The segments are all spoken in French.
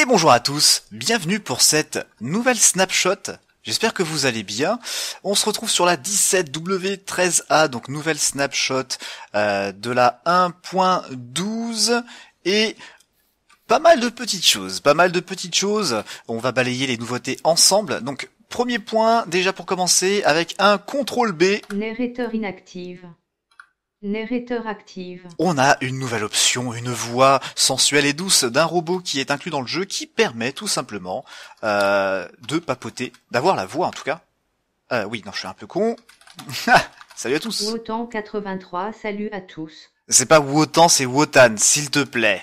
Et bonjour à tous, bienvenue pour cette nouvelle snapshot. J'espère que vous allez bien. On se retrouve sur la 17W13A, donc nouvelle snapshot euh, de la 1.12 et pas mal de petites choses, pas mal de petites choses. On va balayer les nouveautés ensemble. Donc premier point déjà pour commencer avec un contrôle B. inactive. Narrateur active. On a une nouvelle option, une voix sensuelle et douce d'un robot qui est inclus dans le jeu, qui permet tout simplement euh, de papoter, d'avoir la voix en tout cas. Euh, oui, non, je suis un peu con. salut à tous. Wotan 83, salut à tous. C'est pas Wotan, c'est Wotan, s'il te plaît.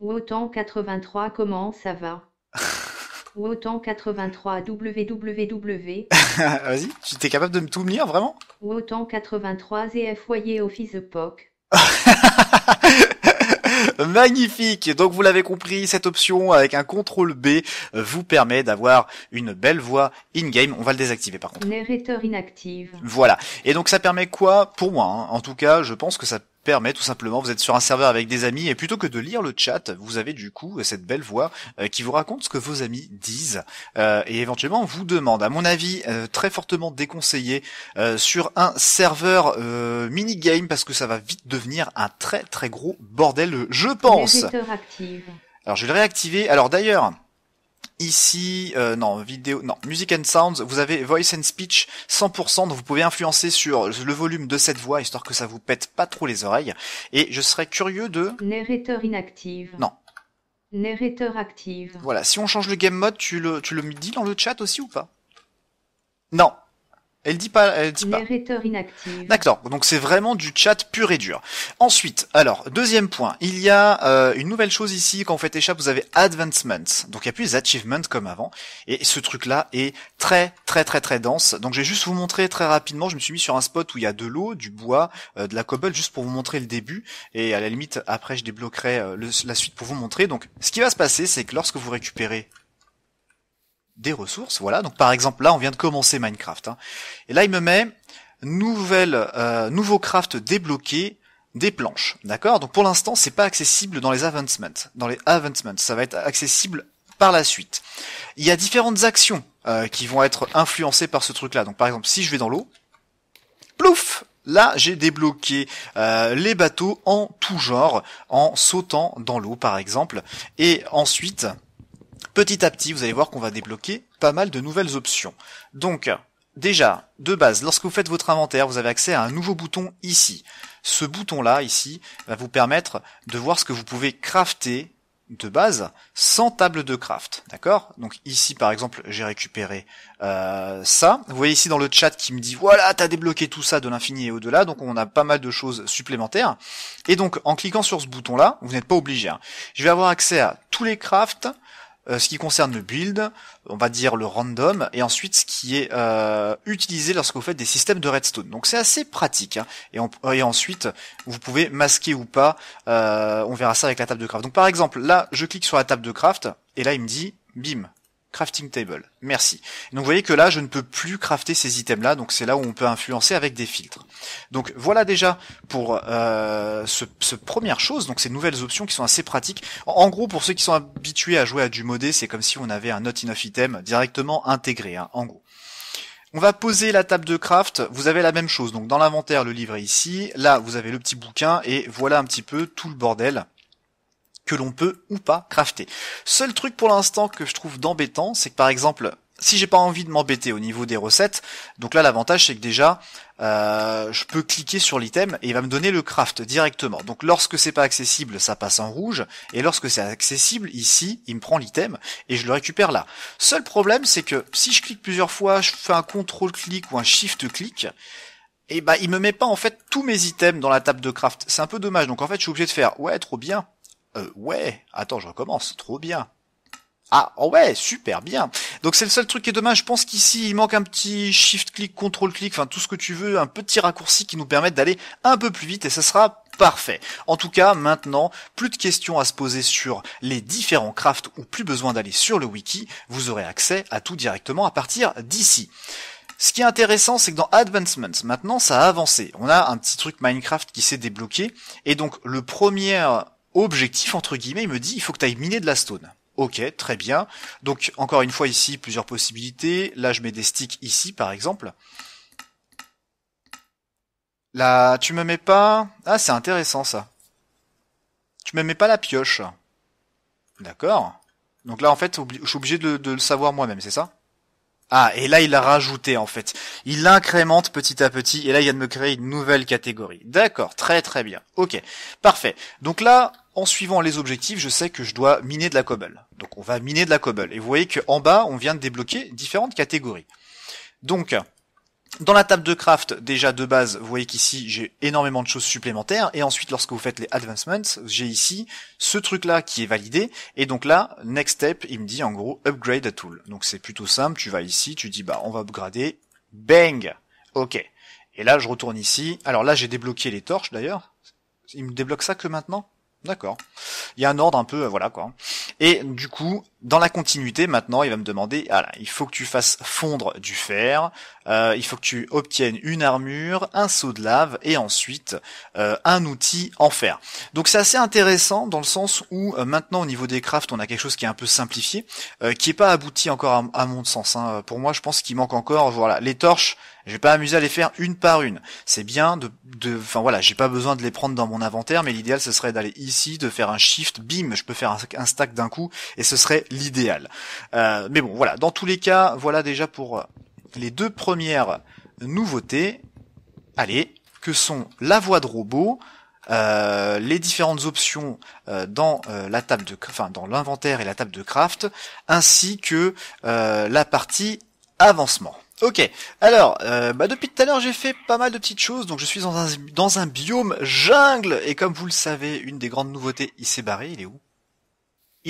Wotan 83, comment ça va autant, 83 www. Vas-y, tu étais capable de me tout me lire vraiment autant, 83 Foyer, Office POC. Magnifique. Donc vous l'avez compris, cette option avec un contrôle B vous permet d'avoir une belle voix in-game. On va le désactiver par contre. Narrator inactive. Voilà. Et donc ça permet quoi Pour moi, hein, en tout cas, je pense que ça permet tout simplement, vous êtes sur un serveur avec des amis et plutôt que de lire le chat, vous avez du coup cette belle voix euh, qui vous raconte ce que vos amis disent euh, et éventuellement vous demande, à mon avis euh, très fortement déconseillé sur un serveur mini-game parce que ça va vite devenir un très très gros bordel, je pense. Alors je vais le réactiver. Alors d'ailleurs, Ici, euh, non, vidéo, non, music and sounds, vous avez voice and speech 100%, donc vous pouvez influencer sur le volume de cette voix, histoire que ça vous pète pas trop les oreilles. Et je serais curieux de... Narrateur inactive. Non. Narrateur active. Voilà, si on change le game mode, tu le, tu le dis dans le chat aussi ou pas Non, elle dit pas, elle dit pas. D'accord. Donc c'est vraiment du chat pur et dur. Ensuite, alors deuxième point, il y a euh, une nouvelle chose ici quand vous faites échappe, vous avez advancements. Donc il n'y a plus les achievements comme avant. Et ce truc là est très très très très dense. Donc je vais juste vous montrer très rapidement. Je me suis mis sur un spot où il y a de l'eau, du bois, euh, de la cobble, juste pour vous montrer le début. Et à la limite après je débloquerai euh, la suite pour vous montrer. Donc ce qui va se passer, c'est que lorsque vous récupérez des ressources. Voilà, donc par exemple là on vient de commencer Minecraft. Hein. Et là il me met nouvelle, euh, nouveau craft débloqué, des planches. D'accord Donc pour l'instant c'est pas accessible dans les advancements. Dans les advancements, ça va être accessible par la suite. Il y a différentes actions euh, qui vont être influencées par ce truc-là. Donc par exemple si je vais dans l'eau, plouf Là, j'ai débloqué euh, les bateaux en tout genre, en sautant dans l'eau par exemple. Et ensuite, petit à petit, vous allez voir qu'on va débloquer pas mal de nouvelles options. Donc, déjà, de base, lorsque vous faites votre inventaire, vous avez accès à un nouveau bouton ici. Ce bouton-là, ici, va vous permettre de voir ce que vous pouvez crafter de base sans table de craft, d'accord Donc ici par exemple j'ai récupéré euh, ça. Vous voyez ici dans le chat qui me dit voilà t'as débloqué tout ça de l'infini et au-delà, donc on a pas mal de choses supplémentaires. Et donc en cliquant sur ce bouton là, vous n'êtes pas obligé. Hein. je vais avoir accès à tous les crafts, euh, ce qui concerne le build, on va dire le random, et ensuite ce qui est euh, utilisé lorsque vous faites des systèmes de redstone. Donc c'est assez pratique. Hein. Et, ensuite, vous pouvez masquer ou pas, euh, on verra ça avec la table de craft. Donc par exemple, là, je clique sur la table de craft, et là il me dit, bim, crafting table. Merci. Donc vous voyez que là, je ne peux plus crafter ces items là, donc c'est là où on peut influencer avec des filtres. Donc voilà déjà pour euh, ce, ce, première chose, donc ces nouvelles options qui sont assez pratiques. En, gros, pour ceux qui sont habitués à jouer à du modé, c'est comme si on avait un not enough item directement intégré, hein, en gros. On va poser la table de craft, vous avez la même chose, donc dans l'inventaire le livre est ici, là vous avez le petit bouquin et voilà un petit peu tout le bordel que l'on peut ou pas crafter. Seul truc pour l'instant que je trouve d'embêtant, c'est que par exemple, si j'ai pas envie de m'embêter au niveau des recettes, donc là l'avantage c'est que déjà euh, je peux cliquer sur l'item et il va me donner le craft directement. Donc lorsque c'est pas accessible, ça passe en rouge, et lorsque c'est accessible, ici, il me prend l'item et je le récupère là. Seul problème c'est que si je clique plusieurs fois, je fais un contrôle clic ou un shift clic, et eh bah ben, il me met pas en fait tous mes items dans la table de craft. C'est un peu dommage, donc en fait je suis obligé de faire ouais trop bien euh, ouais, attends, je recommence, trop bien. Ah oh ouais, super bien. Donc c'est le seul truc qui est dommage. Je pense qu'ici il manque un petit shift click, contrôle click, enfin tout ce que tu veux, un petit raccourci qui nous permette d'aller un peu plus vite et ça sera parfait. En tout cas, maintenant, plus de questions à se poser sur les différents crafts ou plus besoin d'aller sur le wiki. Vous aurez accès à tout directement à partir d'ici. Ce qui est intéressant, c'est que dans Advancements, maintenant, ça a avancé. On a un petit truc Minecraft qui s'est débloqué. Et donc, le premier objectif entre guillemets, il me dit il faut que tu ailles miner de la stone. Ok, très bien. Donc encore une fois ici, plusieurs possibilités. Là, je mets des sticks ici, par exemple. Là, tu me mets pas... Ah, c'est intéressant ça. Tu me mets pas la pioche. D'accord. Donc là, en fait, je suis obligé de le savoir moi-même, c'est ça ah, et là, il a rajouté, en fait. Il l'incrémente petit à petit, et là, il vient de me créer une nouvelle catégorie. D'accord, très très bien. Ok, parfait. Donc là, en suivant les objectifs, je sais que je dois miner de la cobble. Donc on va miner de la cobble. Et vous voyez qu'en bas, on vient de débloquer différentes catégories. Donc, dans la table de craft, déjà de base, vous voyez qu'ici j'ai énormément de choses supplémentaires, et ensuite lorsque vous faites les advancements, j'ai ici ce truc là qui est validé, et donc là, next step, il me dit en gros upgrade a tool. Donc c'est plutôt simple, tu vas ici, tu dis bah on va upgrader, bang, ok. Et là je retourne ici, alors là j'ai débloqué les torches d'ailleurs, il me débloque ça que maintenant D'accord. Il y a un ordre un peu, euh, voilà quoi. Et du coup, dans la continuité, maintenant, il va me demander, Voilà, ah il faut que tu fasses fondre du fer, euh, il faut que tu obtiennes une armure, un seau de lave et ensuite euh, un outil en fer. Donc c'est assez intéressant dans le sens où euh, maintenant au niveau des crafts, on a quelque chose qui est un peu simplifié, qui n'est pas abouti encore à, mon sens. Hein. Pour moi, je pense qu'il manque encore, voilà, les torches. Je vais pas amusé à les faire une par une. C'est bien de, enfin voilà, j'ai pas besoin de les prendre dans mon inventaire, mais l'idéal ce serait d'aller ici, de faire un shift, bim, je peux faire un stack d'un coup, et ce serait l'idéal. Euh, mais bon, voilà. Dans tous les cas, voilà déjà pour euh, les deux premières nouveautés. Allez, que sont la voix de robot, euh, les différentes options dans la table de, enfin dans l'inventaire et la table de craft, ainsi que la partie avancement. Ok, alors bah, depuis tout à l'heure j'ai fait pas mal de petites choses, donc je suis dans un, dans un biome jungle et comme vous le savez, une des grandes nouveautés, il s'est barré, il est où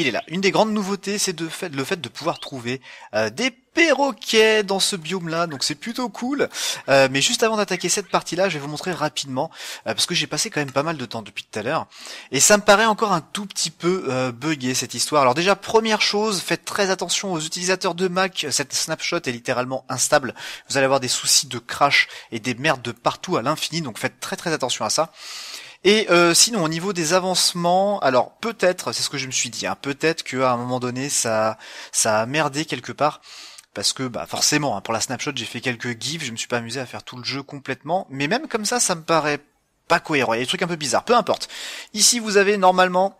il est là. Une des grandes nouveautés, c'est de fait, le fait de pouvoir trouver euh, des perroquets dans ce biome-là, donc c'est plutôt cool. Euh, mais juste avant d'attaquer cette partie-là, je vais vous montrer rapidement, euh, parce que j'ai passé quand même pas mal de temps depuis tout à l'heure, et ça me paraît encore un tout petit peu euh, buggé cette histoire. Alors déjà, première chose, faites très attention aux utilisateurs de Mac, cette snapshot est littéralement instable, vous allez avoir des soucis de crash et des merdes de partout à l'infini, donc faites très très attention à ça. Et euh, sinon, au niveau des avancements, alors peut-être, c'est ce que je me suis dit, hein, peut-être qu'à un moment donné, ça, ça a merdé quelque part. Parce que bah forcément, hein, pour la snapshot, j'ai fait quelques gifs, je me suis pas amusé à faire tout le jeu complètement. Mais même comme ça, ça me paraît pas cohérent. Il y a des trucs un peu bizarres. Peu importe. Ici, vous avez normalement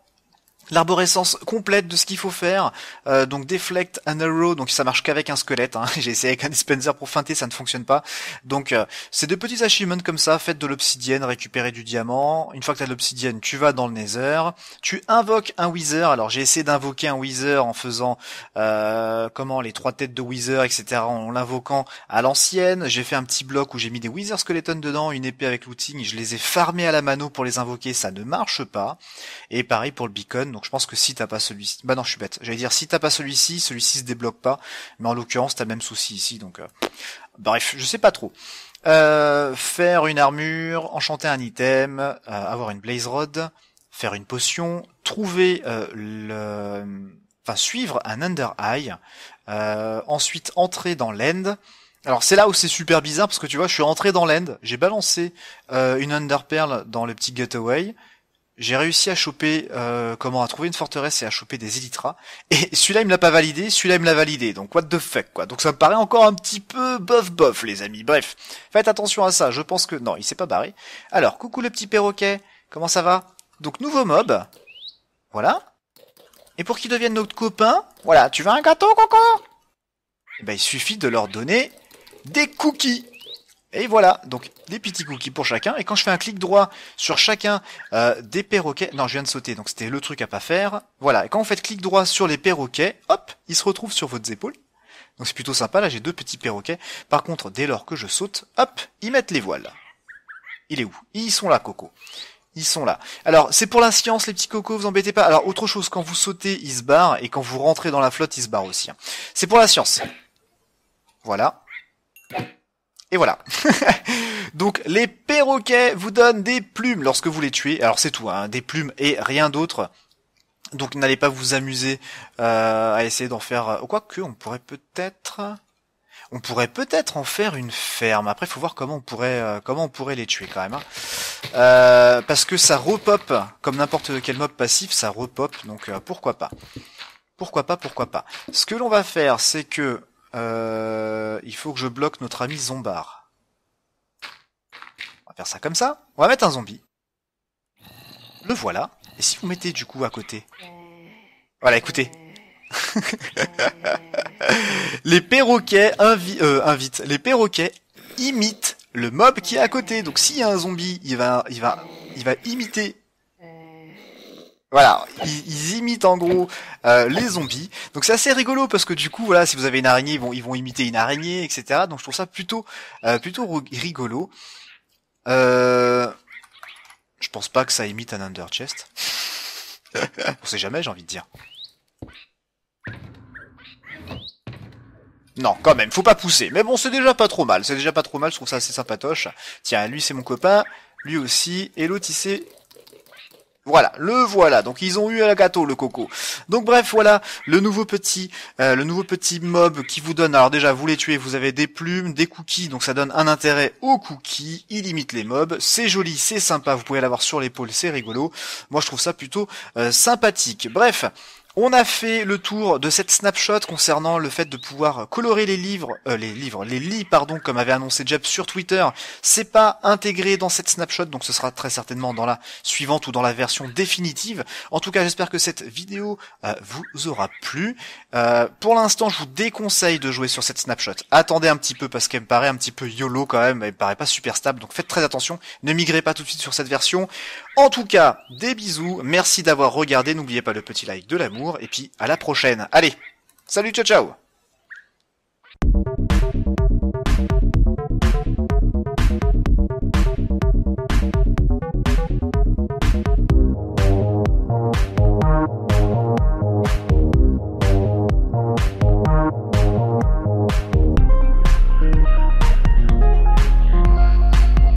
l'arborescence complète de ce qu'il faut faire. Euh, donc deflect and arrow, donc ça marche qu'avec un squelette. Hein. J'ai essayé avec un dispenser pour feinter, ça ne fonctionne pas. Donc euh, c'est deux petits achievements comme ça, faites de l'obsidienne, récupérez du diamant. Une fois que t'as de l'obsidienne, tu vas dans le nether. Tu invoques un wither. Alors j'ai essayé d'invoquer un wither en faisant euh, comment les trois têtes de wither, etc. En l'invoquant à l'ancienne. J'ai fait un petit bloc où j'ai mis des wither skeletons dedans, une épée avec looting. Je les ai farmés à la mano pour les invoquer, ça ne marche pas. Et pareil pour le beacon. Donc je pense que si t'as pas celui-ci, bah non, je suis bête. J'allais dire si t'as pas celui-ci, celui-ci se débloque pas. Mais en l'occurrence, t'as le même souci ici. Donc euh, bah, bref, je sais pas trop. Euh, faire une armure, enchanter un item, euh, avoir une blaze rod, faire une potion, trouver le, enfin suivre un under eye, ensuite entrer dans l'end. Alors c'est là où c'est super bizarre parce que tu vois, je suis entré dans l'end, j'ai balancé une under pearl dans le petit getaway, j'ai réussi à choper, euh, comment, à trouver une forteresse et à choper des élytras. Et celui-là, il me l'a pas validé, celui-là, il me l'a validé. Donc, what the fuck, quoi. Donc, ça me paraît encore un petit peu bof bof, les amis. Bref, faites attention à ça. Je pense que... Non, il s'est pas barré. Alors, coucou le petit perroquet. Comment ça va Donc, nouveau mob. Voilà. Et pour qu'ils deviennent notre copain, voilà, tu veux un gâteau, coco eh ben, il suffit de leur donner des cookies et voilà, donc des petits cookies pour chacun. Et quand je fais un clic droit sur chacun euh, des perroquets... Non, je viens de sauter, donc c'était le truc à pas faire. Voilà, et quand vous faites clic droit sur les perroquets, hop, ils se retrouvent sur votre épaules. Donc c'est plutôt sympa, là j'ai deux petits perroquets. Par contre, dès lors que je saute, hop, ils mettent les voiles. Il est où Ils sont là, Coco. Ils sont là. Alors, c'est pour la science, les petits cocos, vous embêtez pas. Alors, autre chose, quand vous sautez, ils se barrent, et quand vous rentrez dans la flotte, ils se barrent aussi. C'est pour la science. Voilà. Et voilà. Donc les perroquets vous donnent des plumes lorsque vous les tuez. Alors c'est tout, hein, des plumes et rien d'autre. Donc n'allez pas vous amuser euh, à essayer d'en faire. Euh, quoique, on pourrait peut-être. On pourrait peut-être en faire une ferme. Après, faut voir comment on pourrait euh, comment on pourrait les tuer quand même. Hein. parce que ça repop, comme n'importe quel mob passif, ça repop, donc pourquoi pas. Pourquoi pas, pourquoi pas. Ce que l'on va faire, c'est que euh, il faut que je bloque notre ami Zombar. On va faire ça comme ça. On va mettre un zombie. Le voilà. Et si vous mettez du coup à côté Voilà, écoutez. les perroquets euh, invitent. Les perroquets imitent le mob qui est à côté. Donc s'il y a un zombie, il va, il va, il va imiter voilà, ils, imitent en gros euh, les zombies. Donc c'est assez rigolo parce que du coup, voilà, si vous avez une araignée, ils vont, ils vont imiter une araignée, etc. Donc je trouve ça plutôt, euh, plutôt rigolo. Euh, je pense pas que ça imite un underchest. chest. On sait jamais, j'ai envie de dire. Non, quand même, faut pas pousser. Mais bon, c'est déjà pas trop mal. C'est déjà pas trop mal, je trouve ça assez sympatoche. Tiens, lui c'est mon copain, lui aussi, et l'autre il voilà, le voilà. Donc ils ont eu un gâteau, le coco. Donc bref, voilà le nouveau petit, euh, le nouveau petit mob qui vous donne. Alors déjà, vous les tuez, vous avez des plumes, des cookies, donc ça donne un intérêt aux cookies. Il imite les mobs. C'est joli, c'est sympa. Vous pouvez l'avoir sur l'épaule, c'est rigolo. Moi, je trouve ça plutôt euh, sympathique. Bref. On a fait le tour de cette snapshot concernant le fait de pouvoir colorer les livres, euh, les livres, les lits, pardon, comme avait annoncé Jeb sur Twitter. C'est pas intégré dans cette snapshot, donc ce sera très certainement dans la suivante ou dans la version définitive. En tout cas, j'espère que cette vidéo euh, vous aura plu. Euh, pour l'instant, je vous déconseille de jouer sur cette snapshot. Attendez un petit peu parce qu'elle me paraît un petit peu yolo quand même, elle me paraît pas super stable, donc faites très attention. Ne migrez pas tout de suite sur cette version. En tout cas, des bisous, merci d'avoir regardé, n'oubliez pas le petit like de l'amour, et puis à la prochaine. Allez, salut, ciao ciao